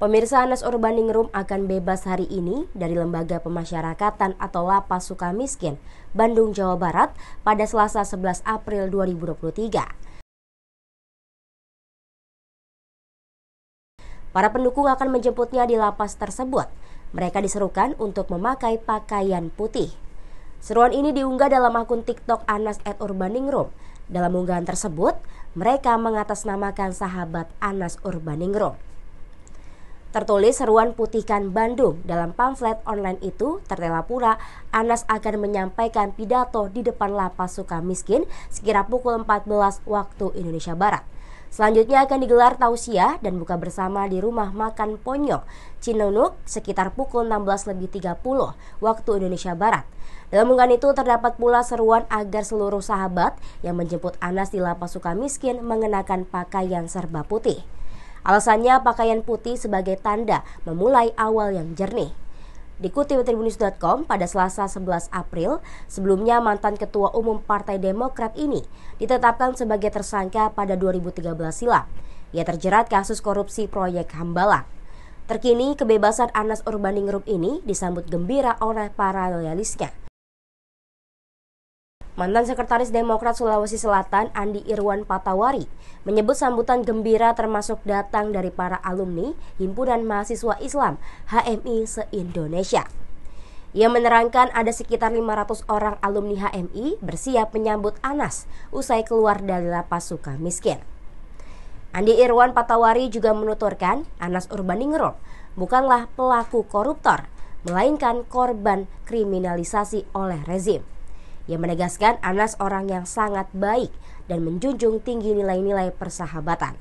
Pemirsa Anas Urbaningrum akan bebas hari ini dari Lembaga Pemasyarakatan atau Lapas suka miskin Bandung, Jawa Barat pada Selasa 11 April 2023. Para pendukung akan menjemputnya di lapas tersebut. Mereka diserukan untuk memakai pakaian putih. Seruan ini diunggah dalam akun TikTok Anas at Urbaningrum. Dalam unggahan tersebut, mereka mengatasnamakan sahabat Anas Urbaningrum. Tertulis seruan putihkan Bandung dalam pamflet online itu, tertela pura Anas akan menyampaikan pidato di depan lapas suka miskin sekira pukul 14 waktu Indonesia Barat. Selanjutnya akan digelar tausiah dan buka bersama di rumah makan Ponyo, Cinunuk sekitar pukul 16.30 waktu Indonesia Barat. Dalam unggahan itu terdapat pula seruan agar seluruh sahabat yang menjemput Anas di lapas suka miskin mengenakan pakaian serba putih. Alasannya pakaian putih sebagai tanda memulai awal yang jernih. Dikutip Tribunnews.com pada Selasa 11 April, sebelumnya mantan Ketua Umum Partai Demokrat ini ditetapkan sebagai tersangka pada 2013 silam. Ia terjerat kasus korupsi proyek Hambalang. Terkini kebebasan Anas Urbaningrum ini disambut gembira oleh para loyalisnya. Mantan Sekretaris Demokrat Sulawesi Selatan Andi Irwan Patawari menyebut sambutan gembira termasuk datang dari para alumni Himpunan Mahasiswa Islam HMI se-Indonesia. Ia menerangkan ada sekitar 500 orang alumni HMI bersiap menyambut Anas usai keluar dari lapas suka miskin. Andi Irwan Patawari juga menuturkan Anas Urbaningrum bukanlah pelaku koruptor, melainkan korban kriminalisasi oleh rezim. Ia menegaskan Anas orang yang sangat baik dan menjunjung tinggi nilai-nilai persahabatan.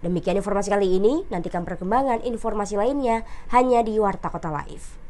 Demikian informasi kali ini, nantikan perkembangan informasi lainnya hanya di Warta Kota Live.